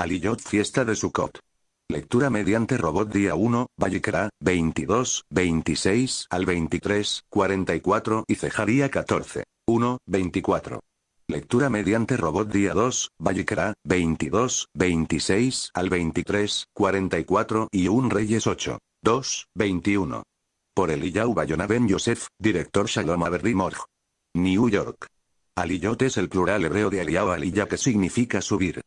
Aliyot Fiesta de Sukkot. Lectura mediante robot día 1, Vallecra, 22, 26 al 23, 44 y Cejaría 14, 1, 24. Lectura mediante robot día 2, Vallecra, 22, 26 al 23, 44 y un Reyes 8, 2, 21. Por Eliyahu Bayonaben Yosef, director Shalom Morj, New York. Aliyot es el plural hebreo de Eliyahu Aliyah que significa subir.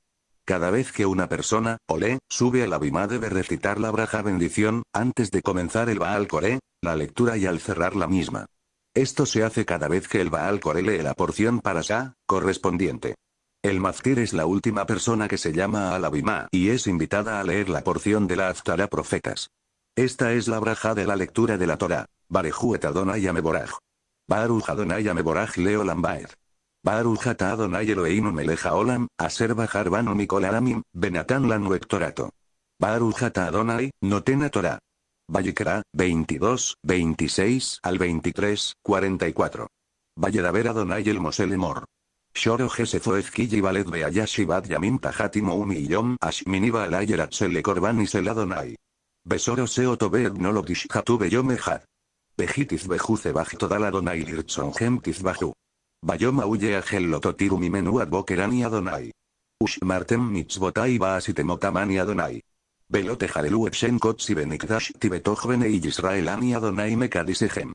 Cada vez que una persona, Olé, sube al la debe recitar la braja bendición, antes de comenzar el Baal Kore, la lectura y al cerrar la misma. Esto se hace cada vez que el Baal Kore lee la porción para Sa, correspondiente. El Maftir es la última persona que se llama al la y es invitada a leer la porción de la Aftara Profetas. Esta es la braja de la lectura de la Torah. Barejuet Adonai Ameboraj. Baruj Adonai Leo Lambaer. Barujata Adonai Eloheinu meleja Olam, aser bajar banu mikol Aramim, benatan Lanu Ectorato. Adonai, notena Torah. 22, 26 al 23, 44. Valledaver Adonai el Moselemor. Shoro Gesefo y Balet Beayashi Yamin Umiyom Ashminiba Alayerat Sele Korban y Seladonai. Besoro Seo Tobed Nologish Hatube Yomehad. Bejitiz Bejuce Bajitodal Adonai Lirtson Bayoma huye a Gellototirum mi menú boquerani Adonai. Ushmartem mitzvotai baasitemotamani Adonai. Velote jalelu epshen kotsi benikdash tibetojvene y Israelani Adonai mekadisehem.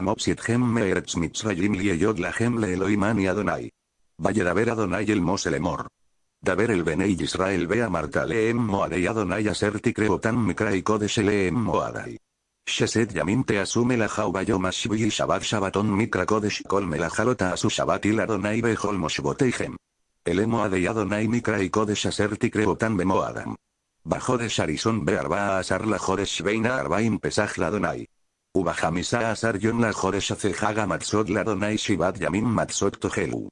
Amopsiethem meeretz mitzrayim lieyod lahem mani Adonai. Vayedaber Adonai el moselemor. Daber el benei Israel bea martaleem moadei Adonai aserti creotan mikraikodesh leem moadai. Shesed Yamin te asume la jauba mashvi y shabbat shabbaton mikra kodesh kol melajalota asu shabbat la donai bejol elemo El emo y adonai mikra y kodesh aserti tikreotan bemo adam. Bajo de Sharison Bearba Asar la veina Arbaim Pesaj la Donai. Ubahamisa Asar Yon la Acejaga Matsot la Donai Shibat Yamin Matsot Tohelu.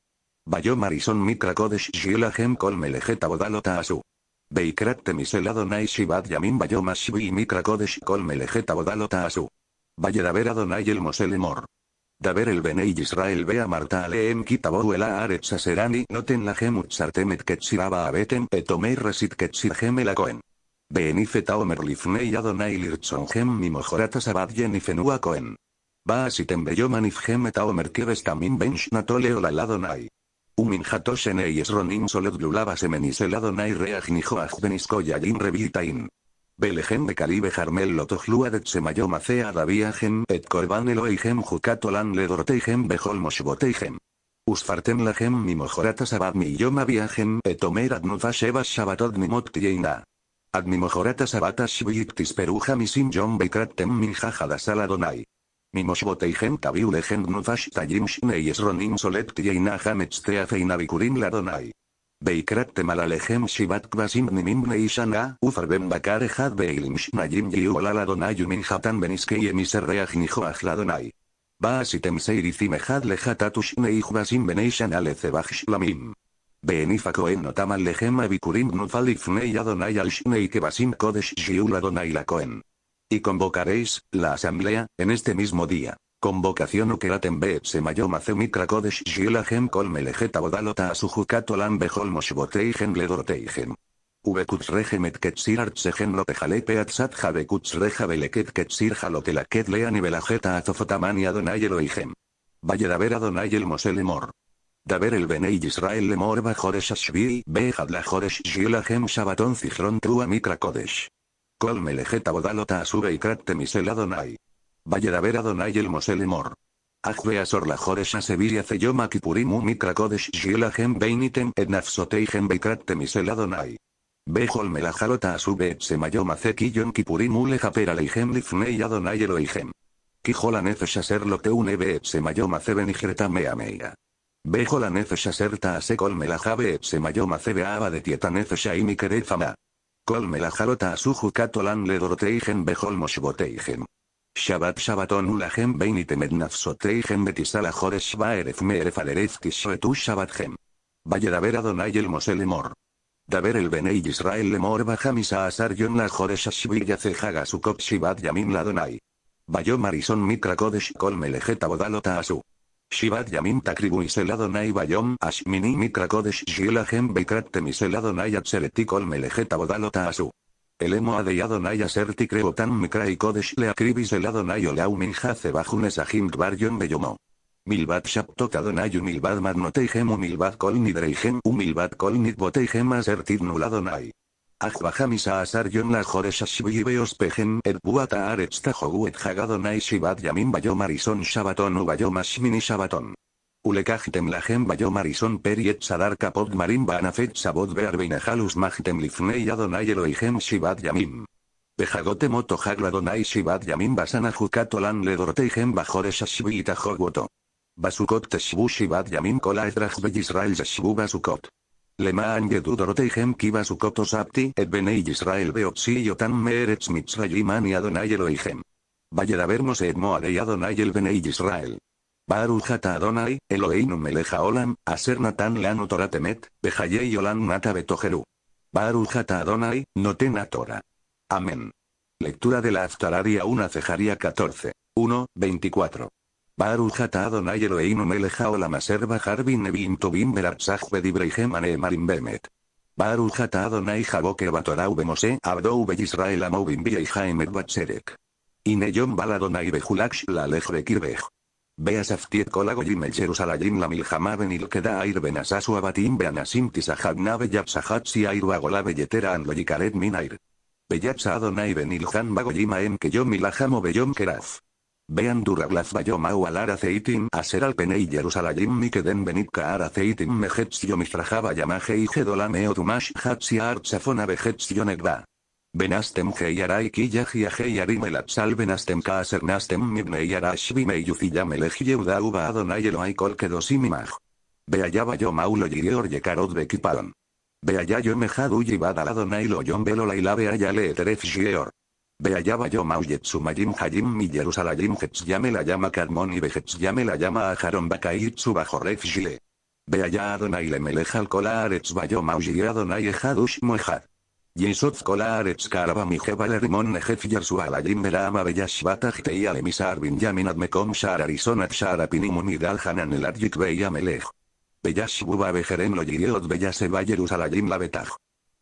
Bayo Marison mikra Kodesh Shilahem Kol Melejeta Bodalota Asu. Beikrat temisel Adonai Yamin Bayomashvi y Mikra Bodalota Asu. Valle Daver Adonai El Moselemor. Daver El Benei Israel vea Marta Aleem kita El Noten La Gemut Sartemet Ketshiraba Abeten Etomei Resit ketsir gemelakoen. koen. Benifeta Omer Adonai Lirtson Gem Mojoratas Abad Yenifenua Va Baasitem Beyomanif Omer Bench Natole la un ronin Esronin Soled Lulaba Semeniselado Nai Reaj Revitain. Belegen de calibe Jarmel Lotojlua de Tsemayo Macea Daviagen et Corban eloijem Jucatolan Ledorteigen Bejol Moshboteigen. Usfarten mojorata Mimojorata mi yoma Viagen et Omer Adnufa Shabatod Nimot Tieina. Admimojorata Sabatas Shviyiktis Peruja Misim Bekratem Minjaja ממושבותיכם תביאו לכם גנופש תגים שני עזרונים סולט תהיה נחה מצטעף עיניו ביקורים לאדוני. ויקרתם על עליכם שבעת כבשים בנימים בני שנה, ופרבם בקר אחד ואילים שניים יהיו עולה לאדוני ומנחתן בנזקי מסרח ניחוח לאדוני. בה עשיתם סייריפים אחד לחטאת ושני כבשים בני שנה לצבח שלמים. בהניף הכהן אותם עליכם הביקורים גנופה לפני אדוני על שני כבשים קודש שיהיו לאדוני לכהן. Y convocaréis, la asamblea, en este mismo día. Convocación Ukeratembe Semayoma Zemikra Kodesh kol Melejeta Bodalota a su Ledorteigen. Ubekuts regemet ketsir artsegen lotejalepe atzat jabekuts beleket ketsir jalotelaket a y belajeta azofotamani adonayelo eloihem. Valle daver Daber el moselemor. Daver el benei Israel lemor bajores ashvi bejad la jores shabaton zijron trua mitra kodesh. Col lejeta bodalota sube y cracte misel Adonai. Vayera ver Adonai el mosel emor. a sor la Jodesha sevilla ceyoma kipurimu um ikrakodesh shiela gem beinitem et nafsotei gem misel Adonai. Bejol melajalota asube et semayoma cequillon kipurimu ule japera leigem lifnei Adonai Kijola ser lo que unebe et semayoma ceben mea meia. Bejo a se et semayoma cebe aba de tieta nefesha y mi Colme la jalota a su jucatolan le doroteigen bejol moshboteigen. Shabbat Shabbaton ulahem beinitem nafsoteigen betisala joresh baeref meeref alerez kishoetu Shabbathem. Valle daver Adonai el Moselemor. emor. Daver el Beney Israel lemor bajamisa asar yon la joresh ashvilla cejaga sukot shibat yamin la Adonai. Vayo marison mitra kodesh colme lejeta bodalota su. Shivat Yamin Takribu Iseladonai Bayom Ashmini Mikra Kodesh Shiela Gem Bekrakte Miseladonai Atzereti Melejeta Bodalota Asu. El emo ha aserti tan mikra y kodesh le acribis el Adonai olau bajunes baryon beyomo. Milbat shaptot Adonai umilbad magnoteihem umilbad kol nidreihem umilbad kol nidboteihem asertid nuladonai. Ajbajamis a asar yon la jores pejen et buata aresta joguet yamim yamin bayo marison shabaton u bayo shabaton. Ulekajtem lahem bayo marison periet sadar kapod marim banafet sabot bear beinejalus majtem lifnei adonai eloijem shibat yamin. Pejagote moto jagladonai shibat yamin basana jukatolan ledorteijem bajores ashibita jogoto. Basukot teshbu shibat yamin kola Israel basukot. Lemaan Yedu y Hem su koto Sapti, Et Bene Israel Beotsi Yotan Meeretz Mitzrayimani y Adonai Eloi Hem. a Vermos Et y Adonai El Bene Israel. Baruchata Adonai, Eloheinu Meleja Olam, Aser Natan Leano Toratemet, Bejayei Olam Nata Betojeru. Baruchata Adonai, a Tora. Amén. Lectura de la Aftararia 1 Cejaría 14. 1, 24. Baruch Adonai Eloheinu melech haolam asher bahar bin nevim tobim beratzah bedibreihem marim bemet. Baruch ata Adonai jaboke batorau bemose abdou beyisrael amovim vieihaemet batzerek. Ineyom bal Adonai la lalech Kirbej. Beasaftiet kolagoyim el Jerusalajim la milhamá benil queda air benasasu abatim beanasim tisajat nave yapsahat si air bagola belletera an loyikaret min Adonai bagoyim que yo beyom keraf. Vean duraglas Bayomau al alar aser al penei Jerusalem mi benitka benit kaar aceitim mistrajaba yamaje y gedolameo dumash hatzia artsafona vehetzio negba. Benastem heiarai kiyaji heiarim elatzal benastem Kaser nastem mibnei arash bimei yufiyamelej yeudauba adonai eloai kol kedosimimaj. Beayaba yo maulo yior yekarod bekipalam. yo mejadu yibadal adonai lo yon velo laila beaya le Beayaba yo mayim hayim mi yerusalayim yame la llama carmón y yame la llama ajaron bakaitsu bajo Ve allá Adonai le melejal va yo mauyi Adonai ejadush moejad. Yesot arets karaba mi jebalerimon nejef yersu alayim berama beyashbatach tei alemisar bin yamin admekom shar arizonat shar apinimun idal hanan el adjik melej. Beyashbuba bejerem lo yiriot la betaj.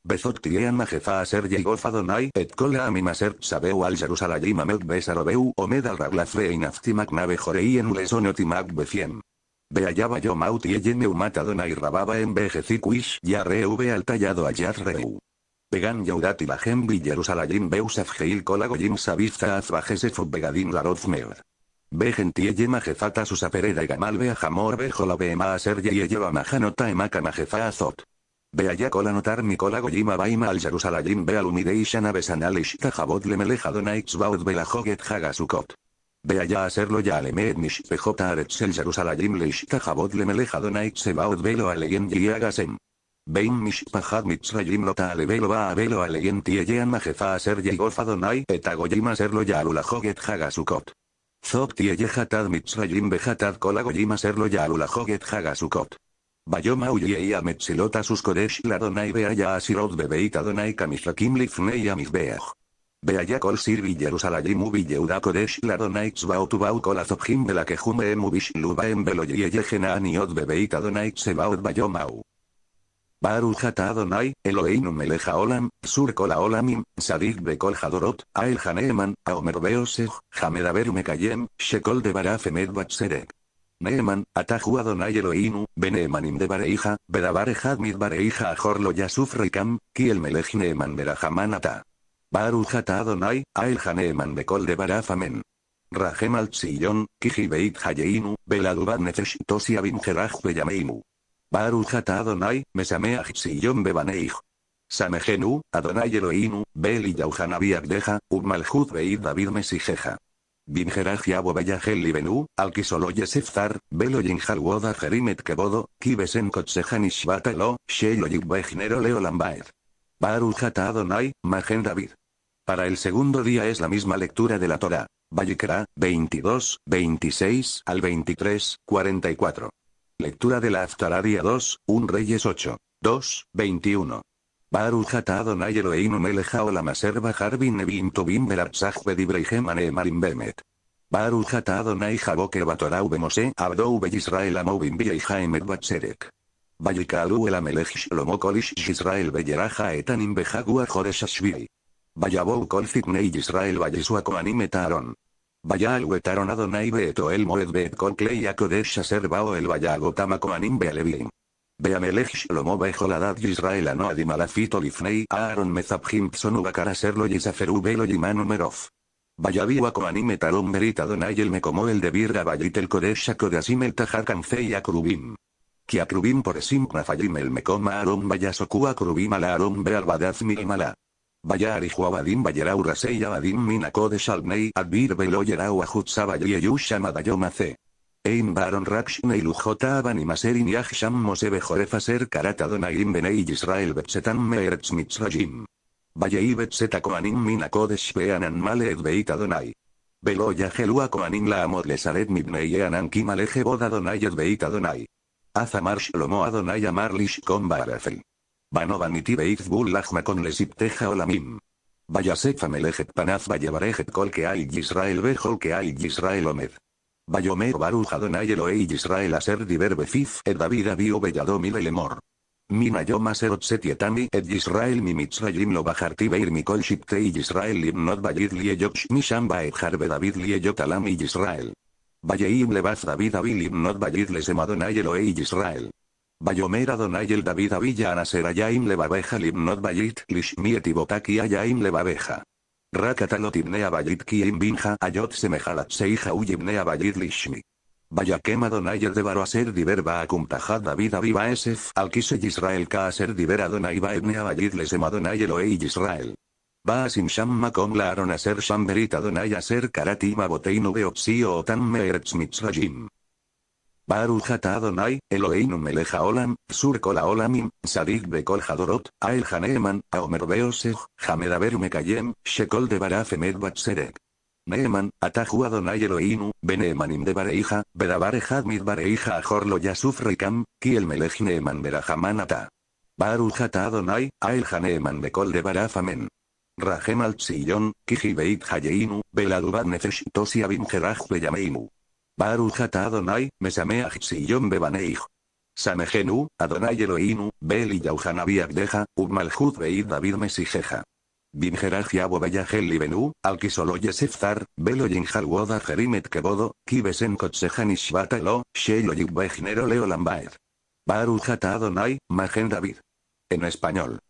Tiean Majefa a ser y gofadonay et cola a mi sabeu al Jerusalem amek besarobeu omed al raglazbe inafti macnabe jorei en ulesonoti macbefiem. befiem. Beayaba yo maut y ellene y rababa en vejecicuis y arreuve al tallado a reu. Pegan yaudat y la gembi Jerusalem beusaf geil sabizza azbajesef begadin larozmer. Bejen gentie majefata pereda y gamal ve jamor beema a a aser majanota emaca azot. Ve allá cola notar mi cola Gojima Baima al Jerusalén ve al Umidei Abesanal Ishta Jabot le meleja donaits baut ve la Hagasukot. Ve allá hacerlo ya alemeet mish pejota Aretz el Jerusalén le Ishta Jabot le meleja donaitz baut velo aleyen y hagasem. Vein mish pajad mitzrayim lota alevelo va lo aleyen tieyean majefa hacer yegofa donai etagojima serlo ya alula Joget Hagasukot. Zob tieye hatad mitzrayim behatad cola Gojima serlo ya alula Joget Hagasukot. Bayoma yei a metzilota sus kodesh ladonai beaya asirot bebeit adonai kamishakim lifnei Vea Beaya kol sir Jerusalem ubi Yehuda kodesh ladonai tzvau tuvau kol azobhim belakejume emu bishlu belo od genaniot bebeit adonai tsevaot bayomau. Barujata Adonai, Eloheinu meleja olam, sur kol olamim sadik bekol hadorot, ael haneeman, aomer beoseh mekayem shekol debaraf batzerek. Neeman, atahu Adonai Eloheinu, Beneemanim de Bareija, Bedabare Hadmid Bareija Ajorlo Yasuf Reikam, Kiel Melech Neeman Berahaman Ata. Barujata Adonai, ailja Haneeman Bekol de barafamen. Amen. Rahem al kiji beit Hayeinu, Beladubat Nefesh Tosia Binjeraj Beyameinu. Adonai, Mesameach tsiyon Bebaneij. Samejenu, Adonai Eloheinu, Bel y deja, Abdeja, David Mesijeja. Bingeraj Yabo y Libenu, al Yeseftar, Belo Woda Jerimet Kebodo, Kibesen Kotsehan Ishbata Lo, Sheyo jinero Leo Lambaed. Adonai, Magen David. Para el segundo día es la misma lectura de la Torah. Vayikra 22, 26 al 23, 44. Lectura de la Aftaradia día 2, 1 Reyes 8, 2, 21. Baruch ata Adonai Eloheinu melech haolam asher bahar bin nevim tovim beratzach bedibreihem bemet. Baruch Adonai Jaboke batorau bemose abdou beyisrael amovim vieihaemet batserek. Vayikalu el amelech shlomo kolish Israel beyeraja etanim Bejagua joreshashvili. Vayabou kol Israel Bayesua koanim etaron. Adonai beeto el moed beet el tamakoanim Beamelech Shlomo israel Yisrael Anoadim Alafit Olifnei Aaron Mezabjim Psonubacar Serlo Yisaferu Belo Yimanu Merof. Vayaviwa Koanim el de Birga el de Akodasim el Akrubim. Kiakrubim por Esim el Mecoma Aaron Akrubim Ala Aaron y Rasei Adbir Belo Yerau Ajutsa Ein Baron Rakshnei Lujota Aban y Maserin Yahsham Mosebe Jorefaser Karata Donaim Benei Israel Betsetan Meeretz Mitzrayim. Vallei Betseta Koanim Mina Kodesh Beanan male edbeita Donai. veloya gelua Koanim La Amod Lesaret Mibnei e Anan Kimaleje Boda Donayet edbeita Donai. Azamar Shlomo Adonai Amar Lishkom Barafel. Banovaniti be'itz Bul Lachma Kon Lesipteja Olamim. Vaya sefamelejet Panaz Vayevarejet Kol Keal Yisrael Bejol ay Yisrael Omed. Bayomer Baruch Adonai e Israel Aser Diver Befif Ed David Abio amor. Elemor. Mina Yoma Aser Israel Mimitzrayim lo Bajarti Beir Mikol y Israel Ibnot Bayid Lieyok Shmisham e Harbe David Lieyok Alam Israel. Valleim Levaz David ABI Ibnot Bayid Lesem Adonai Israel. Bayomer Adonai el David Avilla Anaser Ayaim Levabeja Libnot Bayit LISHMI ETIBOTAKI Ayaim LEBABEJA Rakatalot ibn ki Kiim binja ayot semejalat seija uy Vaya Abayit lishmi. de Baro a ser diver va cumtajad David viva esef alquise Israel ka aser diver Adonai va ebnea Abayit lesem lo Israel. Va a Shamma makom la aron aser shamberit Adonai aser karatima boteinu tan otam meertz mitzrayim. Baruch Adonai, Eloheinu meleja olam, surkola olamim, sadik bekol hadorot, ael haneeman, aomer mekayem, shekol de barafemed batserek. Neeman, Atahu Adonai Eloheinu, Benemanim de Bareija, Bedabare Bareija Ajorlo Yasuf Rikam, Kiel melej Neeman Berahaman Ata. Baruch Adonai, Ael Haneeman Bekol de Barafamen. Rahem Altsillon, Hayeinu, Beladubad Nefesh Tosi Baruch ata Adonai, Mesameach Siyom Bebaneich. Samegenu, Adonai Eloinu, beli y Yauhanabi Abdeja, Ubmalhud Beid David Mesijeja. Binjerajiabo Yabo Beyahel benu, Alkisolo Yesefzar, Belo Woda Jerimet Kebodo, Kibesen Kotsejan lo Shelo Yibbejnero Leo Lambaer. Baruch Adonai, Magen David. En español.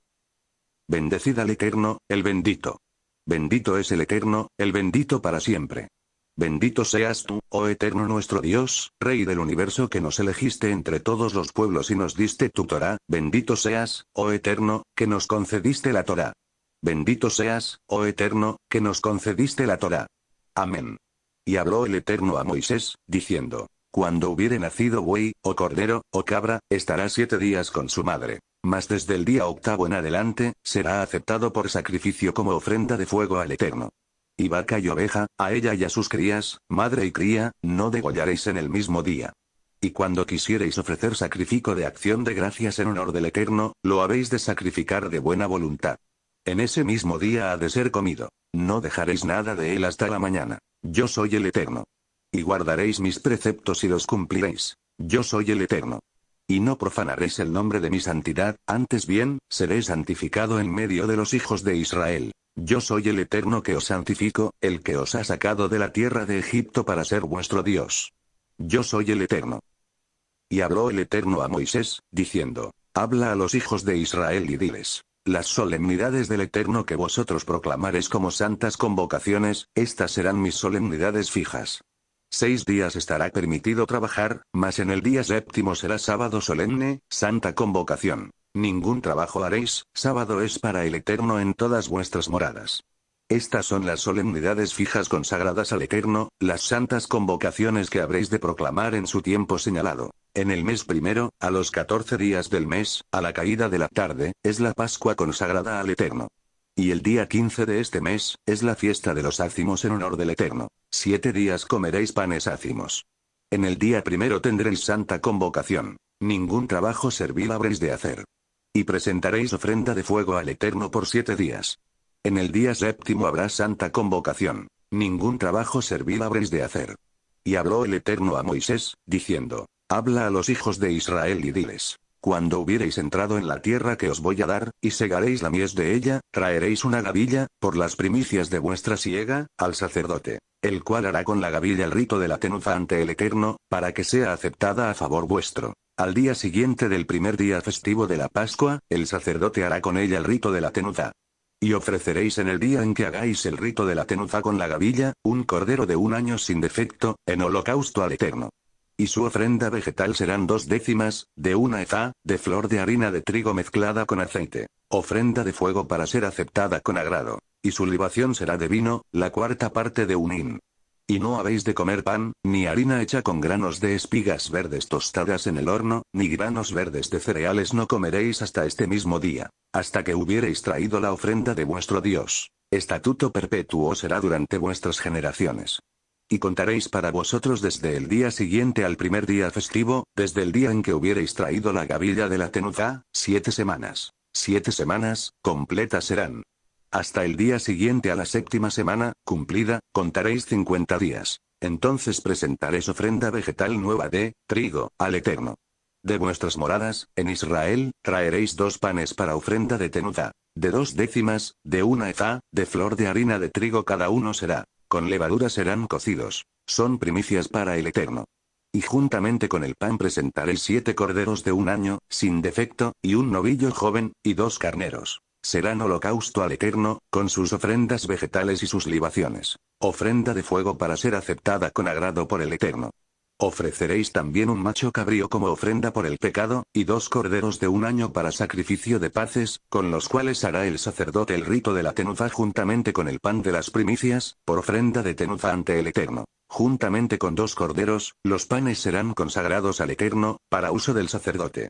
Bendecida al Eterno, el bendito. Bendito es el Eterno, el bendito para siempre. Bendito seas tú, oh eterno nuestro Dios, Rey del universo que nos elegiste entre todos los pueblos y nos diste tu Torah, bendito seas, oh eterno, que nos concediste la Torah. Bendito seas, oh eterno, que nos concediste la Torah. Amén. Y habló el eterno a Moisés, diciendo, Cuando hubiere nacido buey, o cordero, o cabra, estará siete días con su madre. Mas desde el día octavo en adelante, será aceptado por sacrificio como ofrenda de fuego al eterno. Y vaca y oveja, a ella y a sus crías, madre y cría, no degollaréis en el mismo día. Y cuando quisiereis ofrecer sacrificio de acción de gracias en honor del Eterno, lo habéis de sacrificar de buena voluntad. En ese mismo día ha de ser comido. No dejaréis nada de él hasta la mañana. Yo soy el Eterno. Y guardaréis mis preceptos y los cumpliréis. Yo soy el Eterno. Y no profanaréis el nombre de mi santidad, antes bien, seréis santificado en medio de los hijos de Israel. Yo soy el Eterno que os santifico, el que os ha sacado de la tierra de Egipto para ser vuestro Dios. Yo soy el Eterno. Y habló el Eterno a Moisés, diciendo, Habla a los hijos de Israel y diles, las solemnidades del Eterno que vosotros proclamaréis como santas convocaciones, estas serán mis solemnidades fijas. Seis días estará permitido trabajar, mas en el día séptimo será sábado solemne, santa convocación. Ningún trabajo haréis, sábado es para el Eterno en todas vuestras moradas. Estas son las solemnidades fijas consagradas al Eterno, las santas convocaciones que habréis de proclamar en su tiempo señalado. En el mes primero, a los catorce días del mes, a la caída de la tarde, es la Pascua consagrada al Eterno. Y el día 15 de este mes, es la fiesta de los ácimos en honor del Eterno. Siete días comeréis panes ácimos. En el día primero tendréis santa convocación. Ningún trabajo servil habréis de hacer. Y presentaréis ofrenda de fuego al Eterno por siete días. En el día séptimo habrá santa convocación. Ningún trabajo servil habréis de hacer. Y habló el Eterno a Moisés, diciendo, Habla a los hijos de Israel y diles, cuando hubiereis entrado en la tierra que os voy a dar, y segaréis la mies de ella, traeréis una gavilla, por las primicias de vuestra siega, al sacerdote el cual hará con la gavilla el rito de la tenuza ante el Eterno, para que sea aceptada a favor vuestro. Al día siguiente del primer día festivo de la Pascua, el sacerdote hará con ella el rito de la tenuza. Y ofreceréis en el día en que hagáis el rito de la tenuza con la gavilla, un cordero de un año sin defecto, en holocausto al Eterno. Y su ofrenda vegetal serán dos décimas, de una efa de flor de harina de trigo mezclada con aceite, ofrenda de fuego para ser aceptada con agrado. Y su libación será de vino, la cuarta parte de un hin. Y no habéis de comer pan, ni harina hecha con granos de espigas verdes tostadas en el horno, ni granos verdes de cereales no comeréis hasta este mismo día, hasta que hubiereis traído la ofrenda de vuestro Dios. Estatuto perpetuo será durante vuestras generaciones. Y contaréis para vosotros desde el día siguiente al primer día festivo, desde el día en que hubiereis traído la gavilla de la tenuza, siete semanas. Siete semanas, completas serán. Hasta el día siguiente a la séptima semana, cumplida, contaréis 50 días. Entonces presentaréis ofrenda vegetal nueva de trigo al Eterno. De vuestras moradas, en Israel, traeréis dos panes para ofrenda de tenuda, de dos décimas, de una efa, de flor de harina de trigo cada uno será, con levadura serán cocidos, son primicias para el Eterno. Y juntamente con el pan presentaréis siete corderos de un año, sin defecto, y un novillo joven, y dos carneros serán holocausto al Eterno, con sus ofrendas vegetales y sus libaciones. Ofrenda de fuego para ser aceptada con agrado por el Eterno. Ofreceréis también un macho cabrío como ofrenda por el pecado, y dos corderos de un año para sacrificio de paces, con los cuales hará el sacerdote el rito de la tenuza juntamente con el pan de las primicias, por ofrenda de tenuza ante el Eterno. Juntamente con dos corderos, los panes serán consagrados al Eterno, para uso del sacerdote.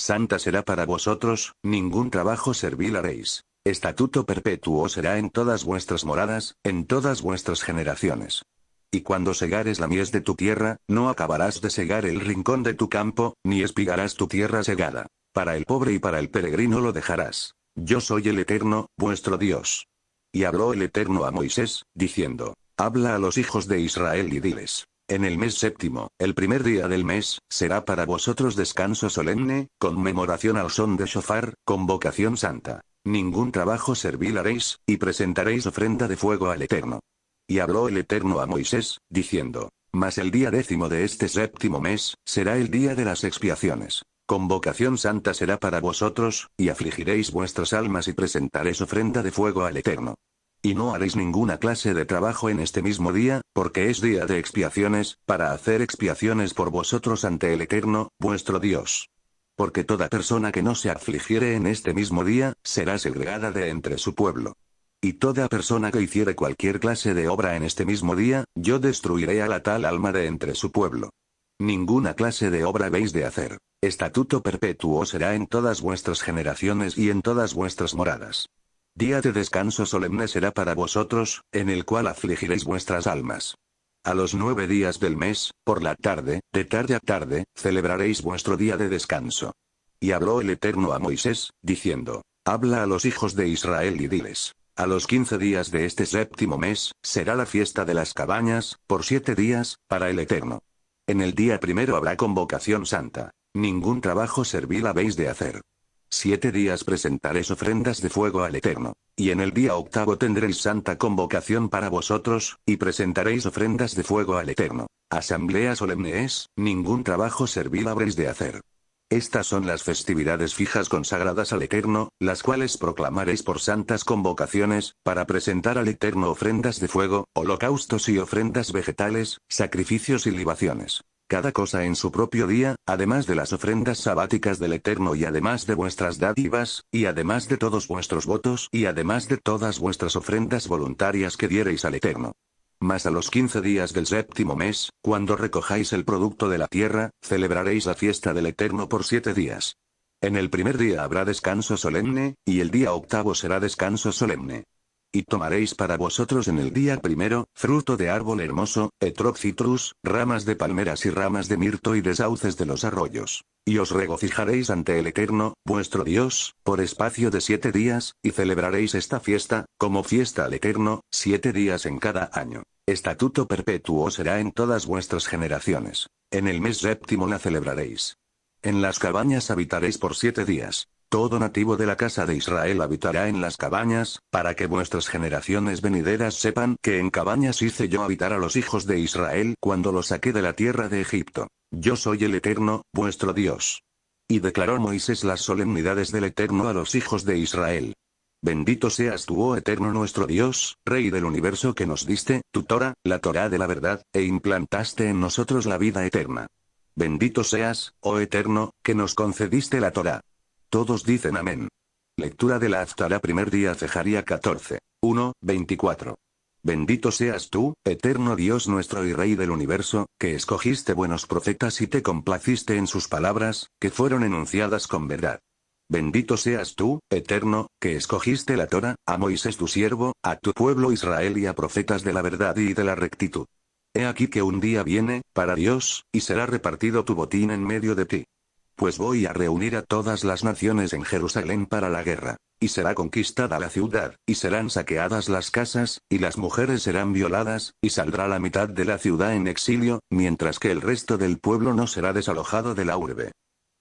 Santa será para vosotros, ningún trabajo servil haréis. Estatuto perpetuo será en todas vuestras moradas, en todas vuestras generaciones. Y cuando segares la mies de tu tierra, no acabarás de segar el rincón de tu campo, ni espigarás tu tierra segada. Para el pobre y para el peregrino lo dejarás. Yo soy el Eterno, vuestro Dios. Y habló el Eterno a Moisés, diciendo, Habla a los hijos de Israel y diles, en el mes séptimo, el primer día del mes, será para vosotros descanso solemne, conmemoración al son de shofar, convocación santa. Ningún trabajo servil haréis, y presentaréis ofrenda de fuego al Eterno. Y habló el Eterno a Moisés, diciendo, Mas el día décimo de este séptimo mes, será el día de las expiaciones. Convocación santa será para vosotros, y afligiréis vuestras almas y presentaréis ofrenda de fuego al Eterno. Y no haréis ninguna clase de trabajo en este mismo día, porque es día de expiaciones, para hacer expiaciones por vosotros ante el Eterno, vuestro Dios. Porque toda persona que no se afligiere en este mismo día, será segregada de entre su pueblo. Y toda persona que hiciere cualquier clase de obra en este mismo día, yo destruiré a la tal alma de entre su pueblo. Ninguna clase de obra habéis de hacer. Estatuto perpetuo será en todas vuestras generaciones y en todas vuestras moradas. Día de descanso solemne será para vosotros, en el cual afligiréis vuestras almas. A los nueve días del mes, por la tarde, de tarde a tarde, celebraréis vuestro día de descanso. Y habló el Eterno a Moisés, diciendo, Habla a los hijos de Israel y diles, a los quince días de este séptimo mes, será la fiesta de las cabañas, por siete días, para el Eterno. En el día primero habrá convocación santa. Ningún trabajo servil habéis de hacer. Siete días presentaréis ofrendas de fuego al Eterno. Y en el día octavo tendréis santa convocación para vosotros, y presentaréis ofrendas de fuego al Eterno. Asamblea solemne es, ningún trabajo servil habréis de hacer. Estas son las festividades fijas consagradas al Eterno, las cuales proclamaréis por santas convocaciones, para presentar al Eterno ofrendas de fuego, holocaustos y ofrendas vegetales, sacrificios y libaciones cada cosa en su propio día, además de las ofrendas sabáticas del Eterno y además de vuestras dádivas, y además de todos vuestros votos y además de todas vuestras ofrendas voluntarias que diereis al Eterno. Mas a los quince días del séptimo mes, cuando recojáis el producto de la tierra, celebraréis la fiesta del Eterno por siete días. En el primer día habrá descanso solemne, y el día octavo será descanso solemne. Y tomaréis para vosotros en el día primero, fruto de árbol hermoso, etrog ramas de palmeras y ramas de mirto y de sauces de los arroyos. Y os regocijaréis ante el Eterno, vuestro Dios, por espacio de siete días, y celebraréis esta fiesta, como fiesta al Eterno, siete días en cada año. Estatuto perpetuo será en todas vuestras generaciones. En el mes séptimo la celebraréis. En las cabañas habitaréis por siete días. Todo nativo de la casa de Israel habitará en las cabañas, para que vuestras generaciones venideras sepan que en cabañas hice yo habitar a los hijos de Israel cuando los saqué de la tierra de Egipto. Yo soy el Eterno, vuestro Dios. Y declaró Moisés las solemnidades del Eterno a los hijos de Israel. Bendito seas tú, oh eterno nuestro Dios, Rey del universo que nos diste, tu Torah, la Torah de la verdad, e implantaste en nosotros la vida eterna. Bendito seas, oh eterno, que nos concediste la Torah. Todos dicen amén. Lectura de la Aftara primer día Cejaría 14. 1, 24. Bendito seas tú, eterno Dios nuestro y Rey del universo, que escogiste buenos profetas y te complaciste en sus palabras, que fueron enunciadas con verdad. Bendito seas tú, eterno, que escogiste la Torah, a Moisés tu siervo, a tu pueblo Israel y a profetas de la verdad y de la rectitud. He aquí que un día viene, para Dios, y será repartido tu botín en medio de ti pues voy a reunir a todas las naciones en Jerusalén para la guerra. Y será conquistada la ciudad, y serán saqueadas las casas, y las mujeres serán violadas, y saldrá la mitad de la ciudad en exilio, mientras que el resto del pueblo no será desalojado de la urbe.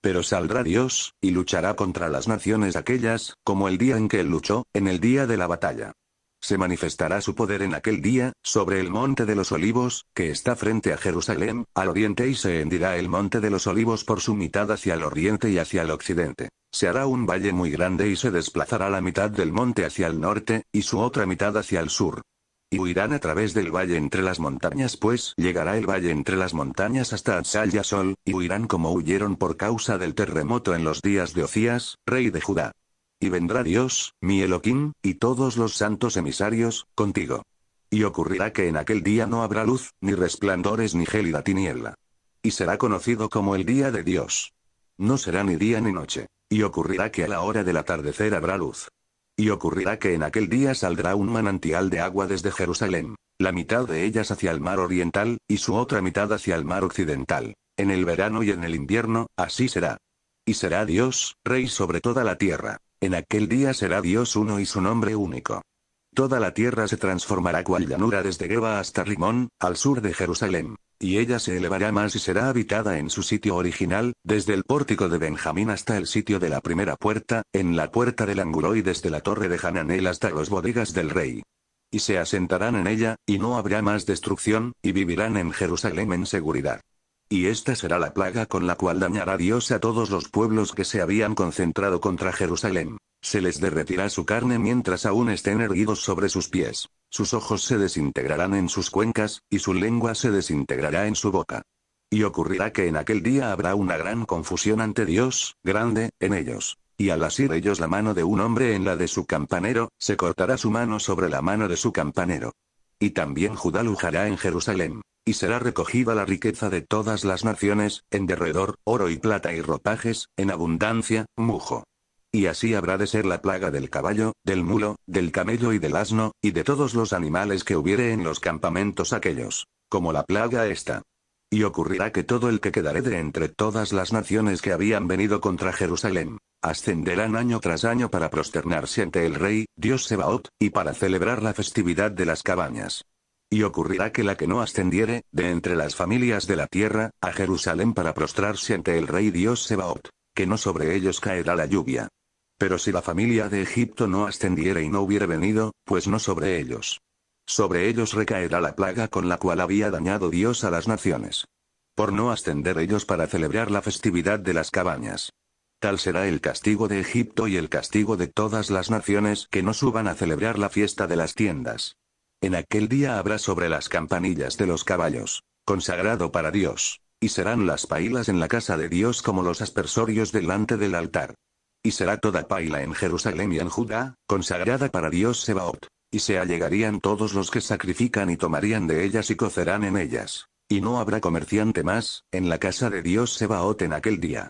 Pero saldrá Dios, y luchará contra las naciones aquellas, como el día en que él luchó, en el día de la batalla. Se manifestará su poder en aquel día, sobre el monte de los olivos, que está frente a Jerusalén, al oriente y se hendirá el monte de los olivos por su mitad hacia el oriente y hacia el occidente. Se hará un valle muy grande y se desplazará la mitad del monte hacia el norte, y su otra mitad hacia el sur. Y huirán a través del valle entre las montañas pues llegará el valle entre las montañas hasta Atsal y y huirán como huyeron por causa del terremoto en los días de Ocías, rey de Judá. Y vendrá Dios, mi Elohim, y todos los santos emisarios, contigo. Y ocurrirá que en aquel día no habrá luz, ni resplandores ni gélida tiniebla. Y será conocido como el día de Dios. No será ni día ni noche. Y ocurrirá que a la hora del atardecer habrá luz. Y ocurrirá que en aquel día saldrá un manantial de agua desde Jerusalén, la mitad de ellas hacia el mar oriental, y su otra mitad hacia el mar occidental. En el verano y en el invierno, así será. Y será Dios, Rey sobre toda la tierra. En aquel día será Dios uno y su nombre único. Toda la tierra se transformará cual llanura desde Geba hasta Rimón, al sur de Jerusalén. Y ella se elevará más y será habitada en su sitio original, desde el pórtico de Benjamín hasta el sitio de la primera puerta, en la puerta del ángulo y desde la torre de Hananel hasta los bodegas del rey. Y se asentarán en ella, y no habrá más destrucción, y vivirán en Jerusalén en seguridad. Y esta será la plaga con la cual dañará Dios a todos los pueblos que se habían concentrado contra Jerusalén. Se les derretirá su carne mientras aún estén erguidos sobre sus pies. Sus ojos se desintegrarán en sus cuencas, y su lengua se desintegrará en su boca. Y ocurrirá que en aquel día habrá una gran confusión ante Dios, grande, en ellos. Y al asir ellos la mano de un hombre en la de su campanero, se cortará su mano sobre la mano de su campanero. Y también Judá lujará en Jerusalén. Y será recogida la riqueza de todas las naciones, en derredor, oro y plata y ropajes, en abundancia, mujo. Y así habrá de ser la plaga del caballo, del mulo, del camello y del asno, y de todos los animales que hubiere en los campamentos aquellos, como la plaga esta. Y ocurrirá que todo el que quedare de entre todas las naciones que habían venido contra Jerusalén, Ascenderán año tras año para prosternarse ante el rey, dios Sebaot, y para celebrar la festividad de las cabañas. Y ocurrirá que la que no ascendiere, de entre las familias de la tierra, a Jerusalén para prostrarse ante el rey dios Sebaot, que no sobre ellos caerá la lluvia. Pero si la familia de Egipto no ascendiere y no hubiere venido, pues no sobre ellos. Sobre ellos recaerá la plaga con la cual había dañado Dios a las naciones. Por no ascender ellos para celebrar la festividad de las cabañas. Tal será el castigo de Egipto y el castigo de todas las naciones que no suban a celebrar la fiesta de las tiendas. En aquel día habrá sobre las campanillas de los caballos, consagrado para Dios, y serán las pailas en la casa de Dios como los aspersorios delante del altar. Y será toda paila en Jerusalén y en Judá, consagrada para Dios Sebaot. Y se allegarían todos los que sacrifican y tomarían de ellas y cocerán en ellas. Y no habrá comerciante más, en la casa de Dios Sebaot en aquel día.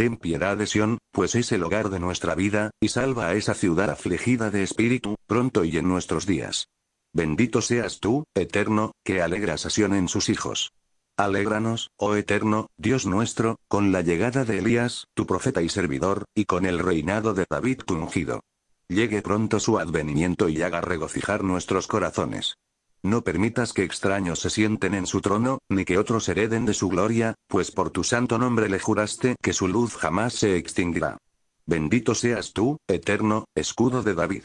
Ten piedad de Sion, pues es el hogar de nuestra vida, y salva a esa ciudad afligida de espíritu, pronto y en nuestros días. Bendito seas tú, Eterno, que alegras a en sus hijos. Alégranos, oh Eterno, Dios nuestro, con la llegada de Elías, tu profeta y servidor, y con el reinado de David tu ungido. Llegue pronto su advenimiento y haga regocijar nuestros corazones. No permitas que extraños se sienten en su trono, ni que otros hereden de su gloria, pues por tu santo nombre le juraste que su luz jamás se extinguirá. Bendito seas tú, eterno, escudo de David.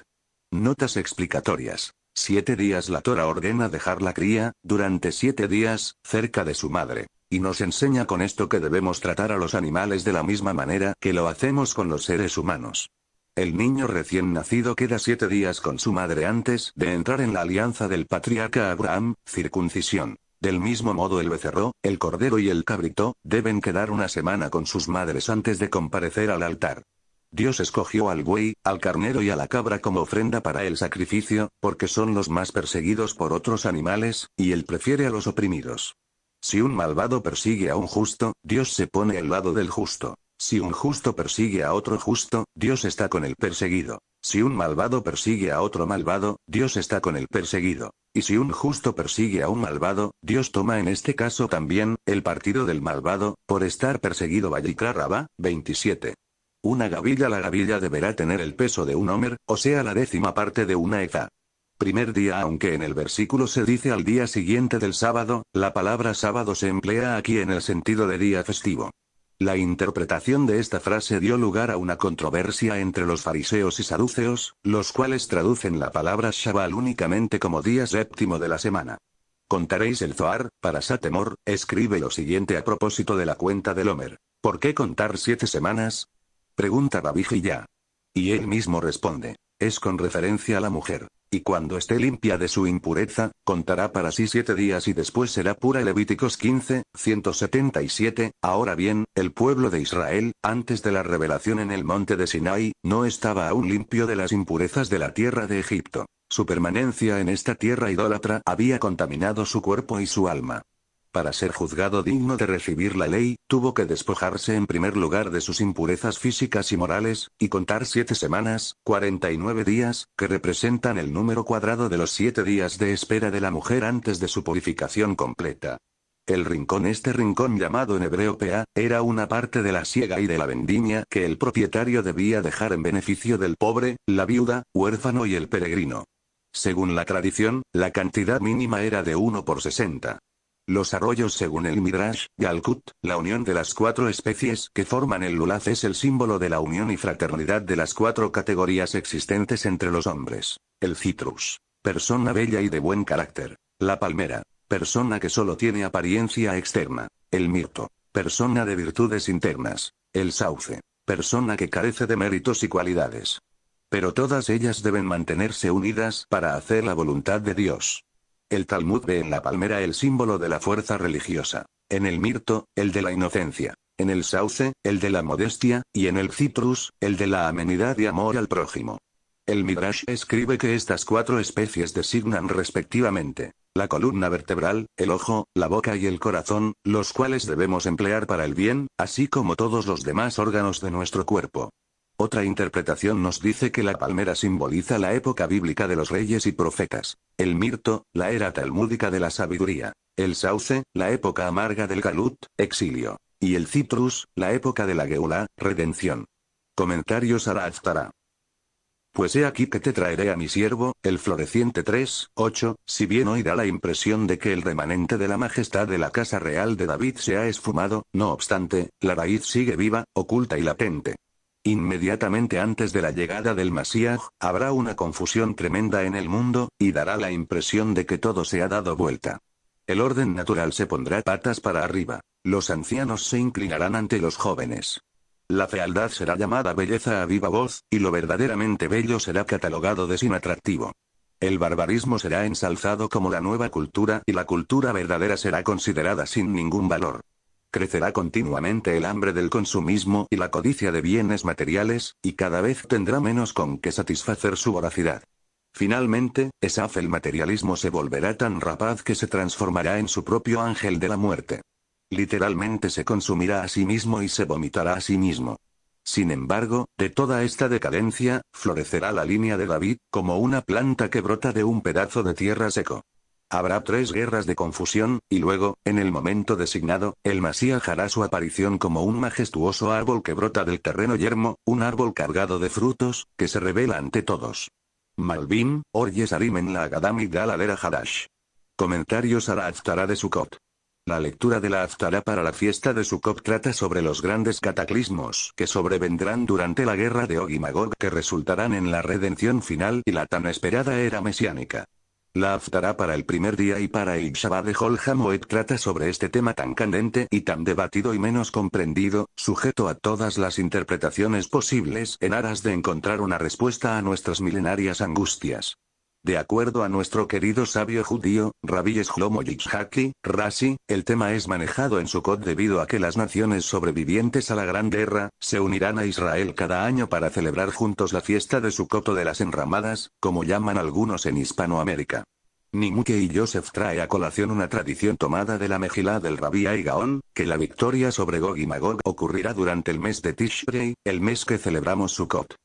Notas explicatorias. Siete días la Torah ordena dejar la cría, durante siete días, cerca de su madre. Y nos enseña con esto que debemos tratar a los animales de la misma manera que lo hacemos con los seres humanos. El niño recién nacido queda siete días con su madre antes de entrar en la alianza del patriarca Abraham, circuncisión. Del mismo modo el becerro, el cordero y el cabrito, deben quedar una semana con sus madres antes de comparecer al altar. Dios escogió al güey, al carnero y a la cabra como ofrenda para el sacrificio, porque son los más perseguidos por otros animales, y él prefiere a los oprimidos. Si un malvado persigue a un justo, Dios se pone al lado del justo. Si un justo persigue a otro justo, Dios está con el perseguido. Si un malvado persigue a otro malvado, Dios está con el perseguido. Y si un justo persigue a un malvado, Dios toma en este caso también, el partido del malvado, por estar perseguido Vallicra 27. Una gavilla La gavilla deberá tener el peso de un homer, o sea la décima parte de una efa. Primer día Aunque en el versículo se dice al día siguiente del sábado, la palabra sábado se emplea aquí en el sentido de día festivo. La interpretación de esta frase dio lugar a una controversia entre los fariseos y saduceos, los cuales traducen la palabra shabbat únicamente como día séptimo de la semana. Contaréis el Zohar, para Satemor, escribe lo siguiente a propósito de la cuenta del Homer. ¿Por qué contar siete semanas? Pregunta ya. Y él mismo responde. Es con referencia a la mujer y cuando esté limpia de su impureza, contará para sí siete días y después será pura. Levíticos 15, 177. Ahora bien, el pueblo de Israel, antes de la revelación en el monte de Sinai, no estaba aún limpio de las impurezas de la tierra de Egipto. Su permanencia en esta tierra idólatra había contaminado su cuerpo y su alma para ser juzgado digno de recibir la ley, tuvo que despojarse en primer lugar de sus impurezas físicas y morales, y contar siete semanas, 49 días, que representan el número cuadrado de los siete días de espera de la mujer antes de su purificación completa. El rincón, este rincón llamado en hebreo Pea, era una parte de la siega y de la vendimia que el propietario debía dejar en beneficio del pobre, la viuda, huérfano y el peregrino. Según la tradición, la cantidad mínima era de 1 por 60. Los arroyos según el Midrash, Yalkut, la unión de las cuatro especies que forman el Lulaz es el símbolo de la unión y fraternidad de las cuatro categorías existentes entre los hombres. El citrus. Persona bella y de buen carácter. La palmera. Persona que solo tiene apariencia externa. El mirto. Persona de virtudes internas. El sauce. Persona que carece de méritos y cualidades. Pero todas ellas deben mantenerse unidas para hacer la voluntad de Dios. El Talmud ve en la palmera el símbolo de la fuerza religiosa, en el mirto, el de la inocencia, en el sauce, el de la modestia, y en el citrus, el de la amenidad y amor al prójimo. El Midrash escribe que estas cuatro especies designan respectivamente la columna vertebral, el ojo, la boca y el corazón, los cuales debemos emplear para el bien, así como todos los demás órganos de nuestro cuerpo. Otra interpretación nos dice que la palmera simboliza la época bíblica de los reyes y profetas. El mirto, la era talmúdica de la sabiduría. El sauce, la época amarga del galut, exilio. Y el citrus, la época de la geula, redención. Comentarios a Aftara. Pues he aquí que te traeré a mi siervo, el floreciente 3, 8, si bien hoy da la impresión de que el remanente de la majestad de la casa real de David se ha esfumado, no obstante, la raíz sigue viva, oculta y latente. Inmediatamente antes de la llegada del Masías, habrá una confusión tremenda en el mundo, y dará la impresión de que todo se ha dado vuelta. El orden natural se pondrá patas para arriba. Los ancianos se inclinarán ante los jóvenes. La fealdad será llamada belleza a viva voz, y lo verdaderamente bello será catalogado de sin atractivo. El barbarismo será ensalzado como la nueva cultura y la cultura verdadera será considerada sin ningún valor crecerá continuamente el hambre del consumismo y la codicia de bienes materiales, y cada vez tendrá menos con que satisfacer su voracidad. Finalmente, Esaf el materialismo se volverá tan rapaz que se transformará en su propio ángel de la muerte. Literalmente se consumirá a sí mismo y se vomitará a sí mismo. Sin embargo, de toda esta decadencia, florecerá la línea de David, como una planta que brota de un pedazo de tierra seco. Habrá tres guerras de confusión, y luego, en el momento designado, el Masía hará su aparición como un majestuoso árbol que brota del terreno yermo, un árbol cargado de frutos, que se revela ante todos. Malvim, Orye en la y Galadera Hadash. Comentarios a la Aftara de Sukkot. La lectura de la Aftara para la fiesta de Sukkot trata sobre los grandes cataclismos que sobrevendrán durante la guerra de Ogimagog que resultarán en la redención final y la tan esperada era mesiánica. La aftará para el primer día y para el Shabbat de Hamuet trata sobre este tema tan candente y tan debatido y menos comprendido, sujeto a todas las interpretaciones posibles en aras de encontrar una respuesta a nuestras milenarias angustias. De acuerdo a nuestro querido sabio judío, Rabbi Shlomo Yitzhaki, Rashi, el tema es manejado en Sukkot debido a que las naciones sobrevivientes a la Gran Guerra, se unirán a Israel cada año para celebrar juntos la fiesta de Sukkot o de las enramadas, como llaman algunos en Hispanoamérica. Nimuke y Joseph trae a colación una tradición tomada de la Mejilá del Rabí Aigaón, que la victoria sobre Gog y Magog ocurrirá durante el mes de Tishrei, el mes que celebramos Sukkot.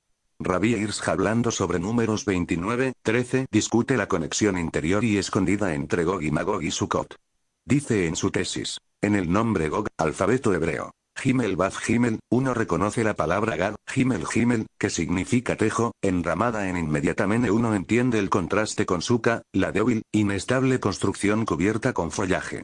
Rabbi Hirsch hablando sobre números 29, 13, discute la conexión interior y escondida entre Gog y Magog y Sukot. Dice en su tesis, en el nombre Gog, alfabeto hebreo, Gimel Bath Gimel, uno reconoce la palabra Gad, Gimel Gimel, que significa tejo, enramada en inmediatamente uno entiende el contraste con Suka, la débil, inestable construcción cubierta con follaje.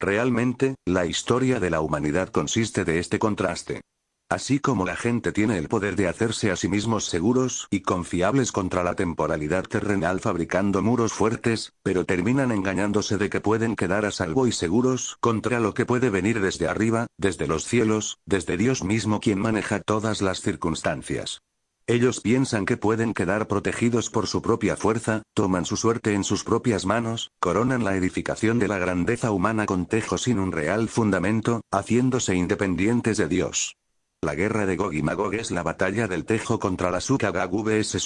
Realmente, la historia de la humanidad consiste de este contraste. Así como la gente tiene el poder de hacerse a sí mismos seguros y confiables contra la temporalidad terrenal fabricando muros fuertes, pero terminan engañándose de que pueden quedar a salvo y seguros contra lo que puede venir desde arriba, desde los cielos, desde Dios mismo quien maneja todas las circunstancias. Ellos piensan que pueden quedar protegidos por su propia fuerza, toman su suerte en sus propias manos, coronan la edificación de la grandeza humana con tejos sin un real fundamento, haciéndose independientes de Dios. La guerra de Gog y Magog es la batalla del Tejo contra la gagu vs